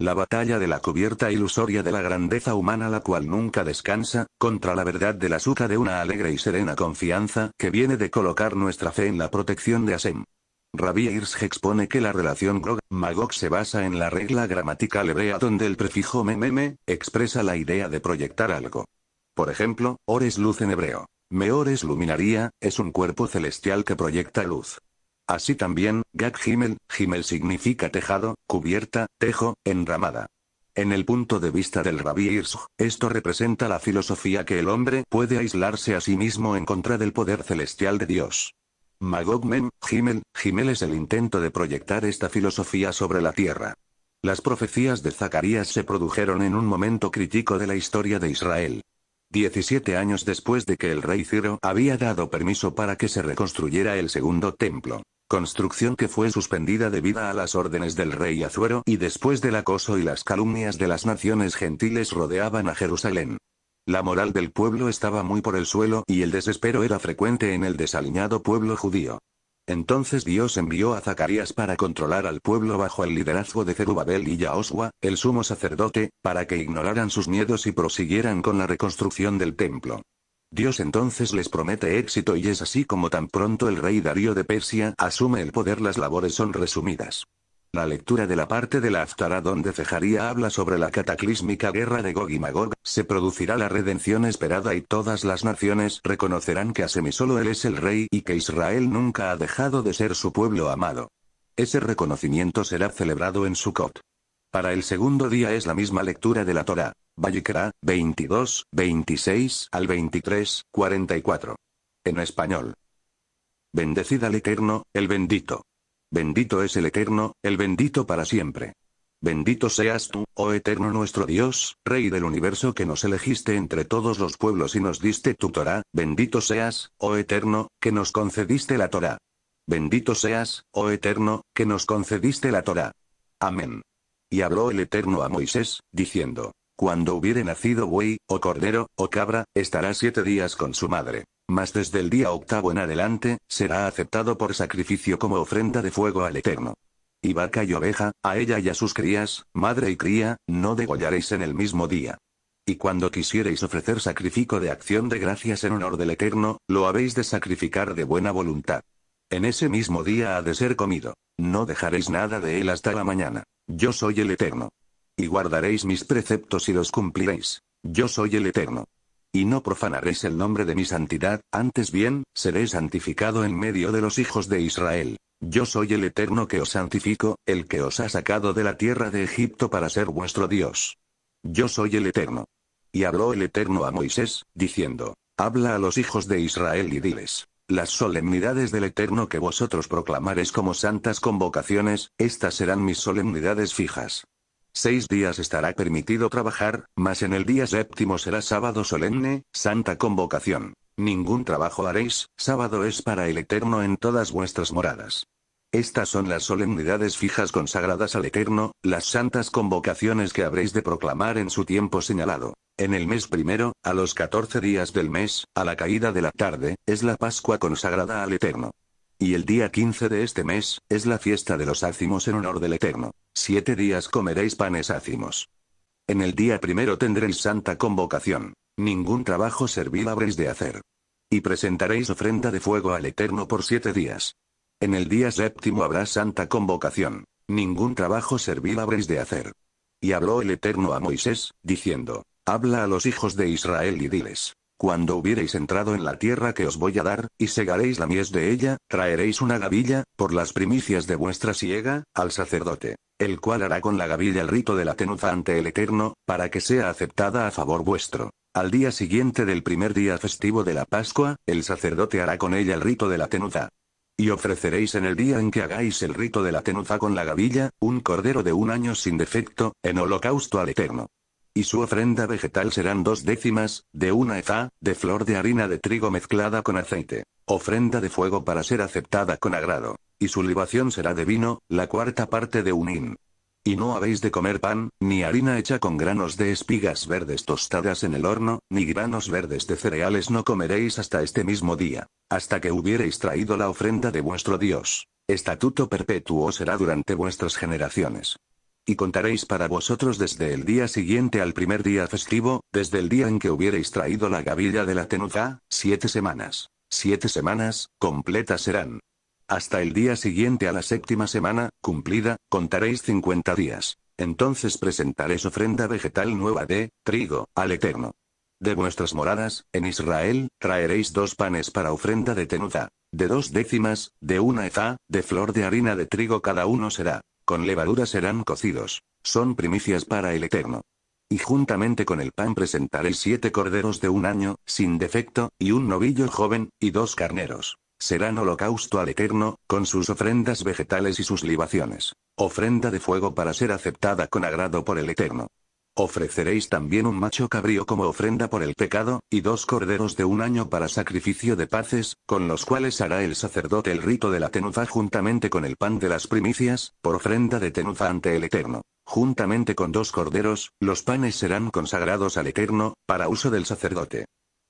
la batalla de la cubierta ilusoria de la grandeza humana la cual nunca descansa, contra la verdad de la Suka de una alegre y serena confianza que viene de colocar nuestra fe en la protección de Asem. Rabbi Hirsch expone que la relación Gog-Magog se basa en la regla gramatical hebrea donde el prefijo me expresa la idea de proyectar algo. Por ejemplo, ores luz en hebreo. Meores luminaría, es un cuerpo celestial que proyecta luz. Así también, Gag Himmel, Himmel significa tejado, cubierta, tejo, enramada. En el punto de vista del rabí Irsh, esto representa la filosofía que el hombre puede aislarse a sí mismo en contra del poder celestial de Dios. Magogmen, Mem, Himmel, es el intento de proyectar esta filosofía sobre la tierra. Las profecías de Zacarías se produjeron en un momento crítico de la historia de Israel. 17 años después de que el rey Ciro había dado permiso para que se reconstruyera el segundo templo construcción que fue suspendida debido a las órdenes del rey Azuero y después del acoso y las calumnias de las naciones gentiles rodeaban a Jerusalén. La moral del pueblo estaba muy por el suelo y el desespero era frecuente en el desaliñado pueblo judío. Entonces Dios envió a Zacarías para controlar al pueblo bajo el liderazgo de Zerubabel y Yaosua, el sumo sacerdote, para que ignoraran sus miedos y prosiguieran con la reconstrucción del templo. Dios entonces les promete éxito y es así como tan pronto el rey Darío de Persia asume el poder las labores son resumidas. La lectura de la parte de la Aftara donde Cejaría habla sobre la cataclísmica guerra de Gog y Magog, se producirá la redención esperada y todas las naciones reconocerán que a solo él es el rey y que Israel nunca ha dejado de ser su pueblo amado. Ese reconocimiento será celebrado en Sukkot. Para el segundo día es la misma lectura de la Torah. Vayikra, 22, 26 al 23, 44. En español. Bendecid al Eterno, el bendito. Bendito es el Eterno, el bendito para siempre. Bendito seas tú, oh Eterno nuestro Dios, Rey del universo que nos elegiste entre todos los pueblos y nos diste tu Torah, bendito seas, oh Eterno, que nos concediste la Torah. Bendito seas, oh Eterno, que nos concediste la Torah. Amén. Y habló el Eterno a Moisés, diciendo, Cuando hubiere nacido buey, o cordero, o cabra, estará siete días con su madre. Mas desde el día octavo en adelante, será aceptado por sacrificio como ofrenda de fuego al Eterno. Y vaca y oveja, a ella y a sus crías, madre y cría, no degollaréis en el mismo día. Y cuando quisiereis ofrecer sacrificio de acción de gracias en honor del Eterno, lo habéis de sacrificar de buena voluntad. En ese mismo día ha de ser comido. No dejaréis nada de él hasta la mañana. Yo soy el Eterno. Y guardaréis mis preceptos y los cumpliréis. Yo soy el Eterno. Y no profanaréis el nombre de mi santidad, antes bien, seré santificado en medio de los hijos de Israel. Yo soy el Eterno que os santifico, el que os ha sacado de la tierra de Egipto para ser vuestro Dios. Yo soy el Eterno. Y habló el Eterno a Moisés, diciendo, Habla a los hijos de Israel y diles, las solemnidades del Eterno que vosotros proclamaréis como santas convocaciones, estas serán mis solemnidades fijas. Seis días estará permitido trabajar, mas en el día séptimo será sábado solemne, santa convocación. Ningún trabajo haréis, sábado es para el Eterno en todas vuestras moradas. Estas son las solemnidades fijas consagradas al Eterno, las santas convocaciones que habréis de proclamar en su tiempo señalado. En el mes primero, a los 14 días del mes, a la caída de la tarde, es la Pascua consagrada al Eterno. Y el día 15 de este mes, es la fiesta de los ácimos en honor del Eterno. Siete días comeréis panes ácimos. En el día primero tendréis santa convocación. Ningún trabajo servil habréis de hacer. Y presentaréis ofrenda de fuego al Eterno por siete días. En el día séptimo habrá santa convocación. Ningún trabajo servil habréis de hacer. Y habló el Eterno a Moisés, diciendo, Habla a los hijos de Israel y diles. Cuando hubiereis entrado en la tierra que os voy a dar, y segaréis la mies de ella, traeréis una gavilla, por las primicias de vuestra siega, al sacerdote, el cual hará con la gavilla el rito de la tenuza ante el Eterno, para que sea aceptada a favor vuestro. Al día siguiente del primer día festivo de la Pascua, el sacerdote hará con ella el rito de la tenuza. Y ofreceréis en el día en que hagáis el rito de la tenuza con la gavilla, un cordero de un año sin defecto, en holocausto al Eterno y su ofrenda vegetal serán dos décimas, de una etá, de flor de harina de trigo mezclada con aceite, ofrenda de fuego para ser aceptada con agrado, y su libación será de vino, la cuarta parte de un hin. Y no habéis de comer pan, ni harina hecha con granos de espigas verdes tostadas en el horno, ni granos verdes de cereales no comeréis hasta este mismo día, hasta que hubiereis traído la ofrenda de vuestro Dios. Estatuto perpetuo será durante vuestras generaciones. Y contaréis para vosotros desde el día siguiente al primer día festivo, desde el día en que hubiereis traído la gavilla de la tenuza, siete semanas. Siete semanas, completas serán. Hasta el día siguiente a la séptima semana, cumplida, contaréis cincuenta días. Entonces presentaréis ofrenda vegetal nueva de trigo al Eterno. De vuestras moradas, en Israel, traeréis dos panes para ofrenda de tenuza, de dos décimas, de una efa, de flor de harina de trigo cada uno será. Con levadura serán cocidos. Son primicias para el Eterno. Y juntamente con el pan presentaré siete corderos de un año, sin defecto, y un novillo joven, y dos carneros. Serán holocausto al Eterno, con sus ofrendas vegetales y sus libaciones. Ofrenda de fuego para ser aceptada con agrado por el Eterno. Ofreceréis también un macho cabrío como ofrenda por el pecado, y dos corderos de un año para sacrificio de paces, con los cuales hará el sacerdote el rito de la tenufa juntamente con el pan de las primicias, por ofrenda de tenuza ante el Eterno. Juntamente con dos corderos, los panes serán consagrados al Eterno, para uso del sacerdote.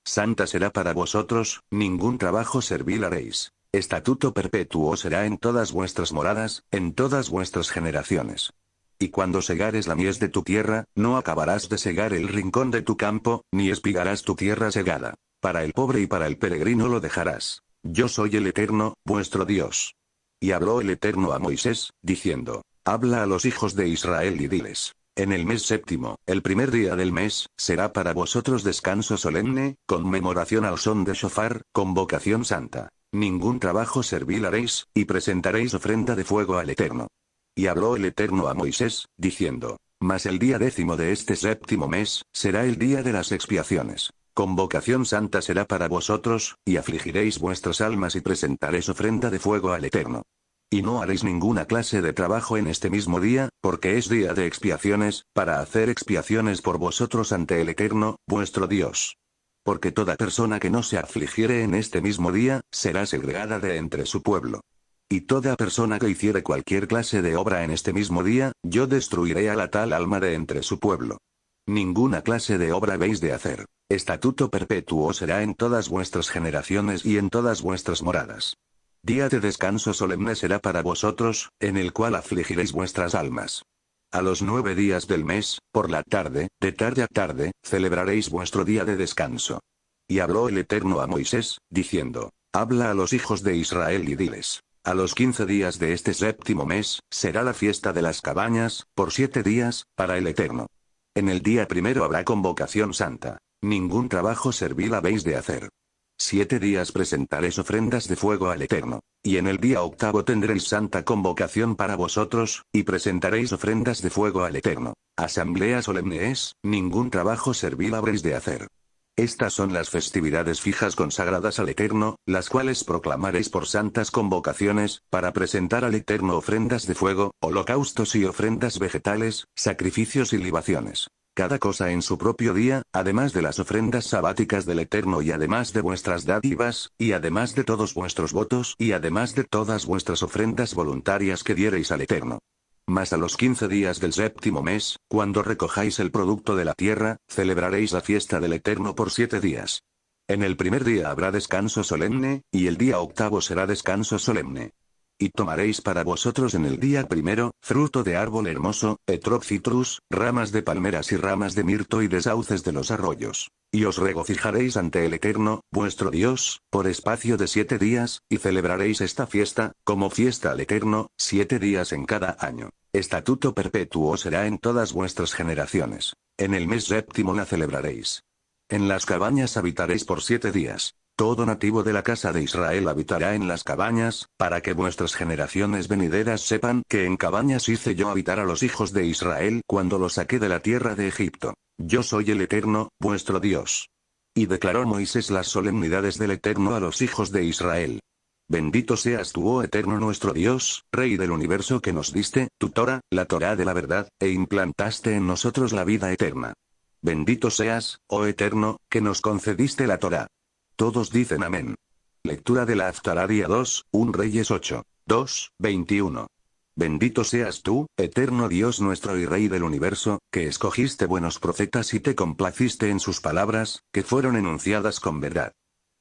Santa será para vosotros, ningún trabajo servil haréis. Estatuto perpetuo será en todas vuestras moradas, en todas vuestras generaciones. Y cuando segares la mies de tu tierra, no acabarás de segar el rincón de tu campo, ni espigarás tu tierra segada. Para el pobre y para el peregrino lo dejarás. Yo soy el Eterno, vuestro Dios. Y habló el Eterno a Moisés, diciendo, Habla a los hijos de Israel y diles, en el mes séptimo, el primer día del mes, será para vosotros descanso solemne, conmemoración al son de shofar, convocación santa. Ningún trabajo servil haréis, y presentaréis ofrenda de fuego al Eterno. Y habló el Eterno a Moisés, diciendo, Mas el día décimo de este séptimo mes, será el día de las expiaciones. Convocación santa será para vosotros, y afligiréis vuestras almas y presentaréis ofrenda de fuego al Eterno. Y no haréis ninguna clase de trabajo en este mismo día, porque es día de expiaciones, para hacer expiaciones por vosotros ante el Eterno, vuestro Dios. Porque toda persona que no se afligiere en este mismo día, será segregada de entre su pueblo. Y toda persona que hiciere cualquier clase de obra en este mismo día, yo destruiré a la tal alma de entre su pueblo. Ninguna clase de obra habéis de hacer. Estatuto perpetuo será en todas vuestras generaciones y en todas vuestras moradas. Día de descanso solemne será para vosotros, en el cual afligiréis vuestras almas. A los nueve días del mes, por la tarde, de tarde a tarde, celebraréis vuestro día de descanso. Y habló el Eterno a Moisés, diciendo, Habla a los hijos de Israel y diles, a los quince días de este séptimo mes, será la fiesta de las cabañas, por siete días, para el Eterno. En el día primero habrá convocación santa. Ningún trabajo servil habéis de hacer. Siete días presentaréis ofrendas de fuego al Eterno. Y en el día octavo tendréis santa convocación para vosotros, y presentaréis ofrendas de fuego al Eterno. Asamblea solemne es, ningún trabajo servil habréis de hacer. Estas son las festividades fijas consagradas al Eterno, las cuales proclamaréis por santas convocaciones, para presentar al Eterno ofrendas de fuego, holocaustos y ofrendas vegetales, sacrificios y libaciones. Cada cosa en su propio día, además de las ofrendas sabáticas del Eterno y además de vuestras dádivas, y además de todos vuestros votos y además de todas vuestras ofrendas voluntarias que diereis al Eterno. Mas a los quince días del séptimo mes, cuando recojáis el producto de la tierra, celebraréis la fiesta del Eterno por siete días. En el primer día habrá descanso solemne, y el día octavo será descanso solemne y tomaréis para vosotros en el día primero, fruto de árbol hermoso, etrog ramas de palmeras y ramas de mirto y de sauces de los arroyos. Y os regocijaréis ante el Eterno, vuestro Dios, por espacio de siete días, y celebraréis esta fiesta, como fiesta al Eterno, siete días en cada año. Estatuto perpetuo será en todas vuestras generaciones. En el mes séptimo la celebraréis. En las cabañas habitaréis por siete días. Todo nativo de la casa de Israel habitará en las cabañas, para que vuestras generaciones venideras sepan que en cabañas hice yo habitar a los hijos de Israel cuando los saqué de la tierra de Egipto. Yo soy el Eterno, vuestro Dios. Y declaró Moisés las solemnidades del Eterno a los hijos de Israel. Bendito seas tú, oh eterno nuestro Dios, Rey del universo que nos diste, tu Torah, la Torah de la verdad, e implantaste en nosotros la vida eterna. Bendito seas, oh eterno, que nos concediste la Torah. Todos dicen amén. Lectura de la Aftalaria 2, 1 Reyes 8. 2, 21. Bendito seas tú, eterno Dios nuestro y Rey del universo, que escogiste buenos profetas y te complaciste en sus palabras, que fueron enunciadas con verdad.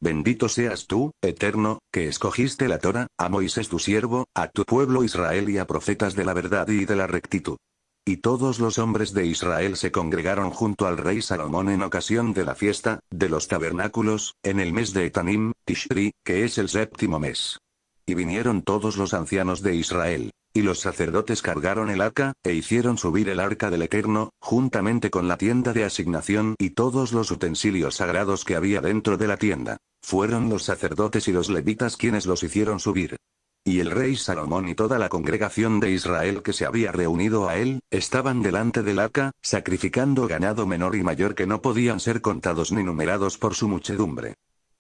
Bendito seas tú, eterno, que escogiste la Torah, a Moisés tu siervo, a tu pueblo Israel y a profetas de la verdad y de la rectitud. Y todos los hombres de Israel se congregaron junto al rey Salomón en ocasión de la fiesta, de los tabernáculos, en el mes de Etanim, Tishri, que es el séptimo mes. Y vinieron todos los ancianos de Israel. Y los sacerdotes cargaron el arca, e hicieron subir el arca del Eterno, juntamente con la tienda de asignación y todos los utensilios sagrados que había dentro de la tienda. Fueron los sacerdotes y los levitas quienes los hicieron subir. Y el rey Salomón y toda la congregación de Israel que se había reunido a él, estaban delante del arca, sacrificando ganado menor y mayor que no podían ser contados ni numerados por su muchedumbre.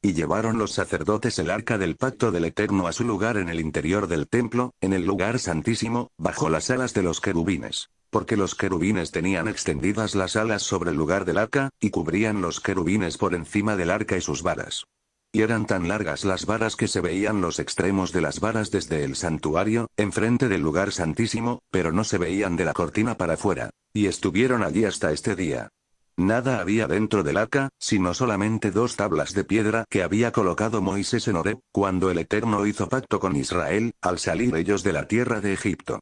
Y llevaron los sacerdotes el arca del pacto del Eterno a su lugar en el interior del templo, en el lugar santísimo, bajo las alas de los querubines. Porque los querubines tenían extendidas las alas sobre el lugar del arca, y cubrían los querubines por encima del arca y sus varas y eran tan largas las varas que se veían los extremos de las varas desde el santuario, enfrente del lugar santísimo, pero no se veían de la cortina para fuera. Y estuvieron allí hasta este día. Nada había dentro del arca, sino solamente dos tablas de piedra que había colocado Moisés en Oreb, cuando el Eterno hizo pacto con Israel, al salir ellos de la tierra de Egipto.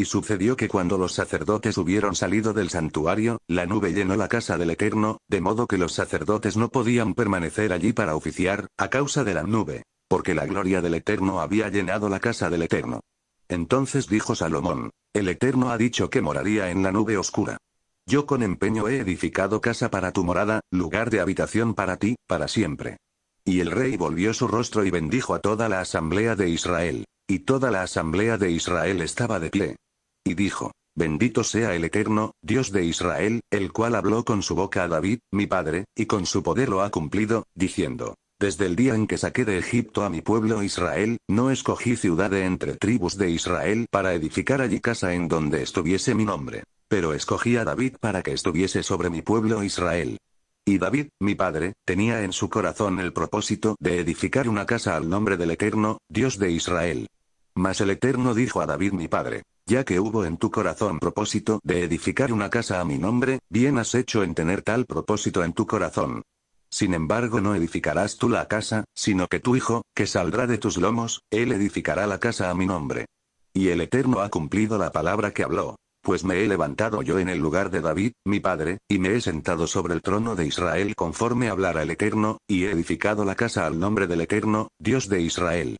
Y sucedió que cuando los sacerdotes hubieron salido del santuario, la nube llenó la casa del Eterno, de modo que los sacerdotes no podían permanecer allí para oficiar, a causa de la nube, porque la gloria del Eterno había llenado la casa del Eterno. Entonces dijo Salomón, el Eterno ha dicho que moraría en la nube oscura. Yo con empeño he edificado casa para tu morada, lugar de habitación para ti, para siempre. Y el rey volvió su rostro y bendijo a toda la asamblea de Israel. Y toda la asamblea de Israel estaba de pie, y dijo, Bendito sea el Eterno, Dios de Israel, el cual habló con su boca a David, mi padre, y con su poder lo ha cumplido, diciendo, Desde el día en que saqué de Egipto a mi pueblo Israel, no escogí ciudad de entre tribus de Israel para edificar allí casa en donde estuviese mi nombre, pero escogí a David para que estuviese sobre mi pueblo Israel. Y David, mi padre, tenía en su corazón el propósito de edificar una casa al nombre del Eterno, Dios de Israel. Mas el Eterno dijo a David mi padre, ya que hubo en tu corazón propósito de edificar una casa a mi nombre, bien has hecho en tener tal propósito en tu corazón. Sin embargo, no edificarás tú la casa, sino que tu hijo, que saldrá de tus lomos, él edificará la casa a mi nombre. Y el Eterno ha cumplido la palabra que habló. Pues me he levantado yo en el lugar de David, mi padre, y me he sentado sobre el trono de Israel conforme hablara el Eterno, y he edificado la casa al nombre del Eterno, Dios de Israel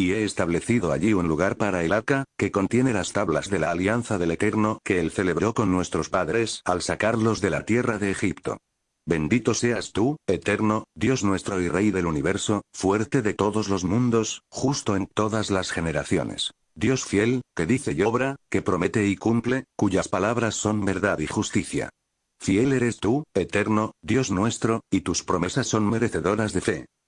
y he establecido allí un lugar para el arca, que contiene las tablas de la alianza del Eterno que él celebró con nuestros padres al sacarlos de la tierra de Egipto. Bendito seas tú, Eterno, Dios nuestro y Rey del universo, fuerte de todos los mundos, justo en todas las generaciones. Dios fiel, que dice y obra, que promete y cumple, cuyas palabras son verdad y justicia. Fiel eres tú, Eterno, Dios nuestro, y tus promesas son merecedoras de fe.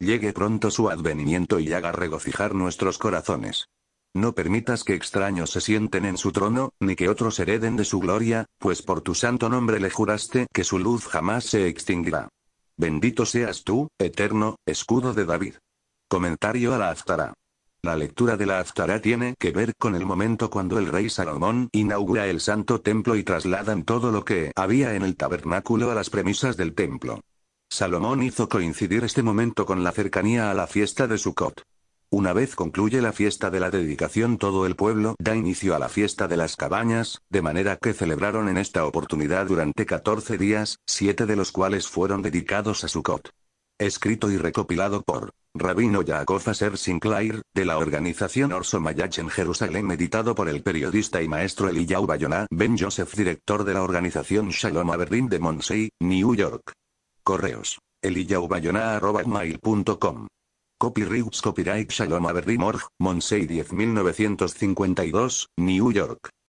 Llegue pronto su advenimiento y haga regocijar nuestros corazones. No permitas que extraños se sienten en su trono, ni que otros hereden de su gloria, pues por tu santo nombre le juraste que su luz jamás se extinguirá. Bendito seas tú, eterno, escudo de David. Comentario a la Aftara. La lectura de la Aftara tiene que ver con el momento cuando el rey Salomón inaugura el santo templo y trasladan todo lo que había en el tabernáculo a las premisas del templo. Salomón hizo coincidir este momento con la cercanía a la fiesta de Sukkot. Una vez concluye la fiesta de la dedicación todo el pueblo da inicio a la fiesta de las cabañas, de manera que celebraron en esta oportunidad durante 14 días, siete de los cuales fueron dedicados a Sukkot. Escrito y recopilado por Rabino Yaakov Aser Sinclair, de la organización Orso Mayach en Jerusalén editado por el periodista y maestro Eliyahu Bayona Ben Joseph director de la organización Shalom Aberdeen de Monsey, New York. Correos. eliyaubayona.com. Copyrights Copyright Shalom Aberdeen Morg, Monsei 10952, New York.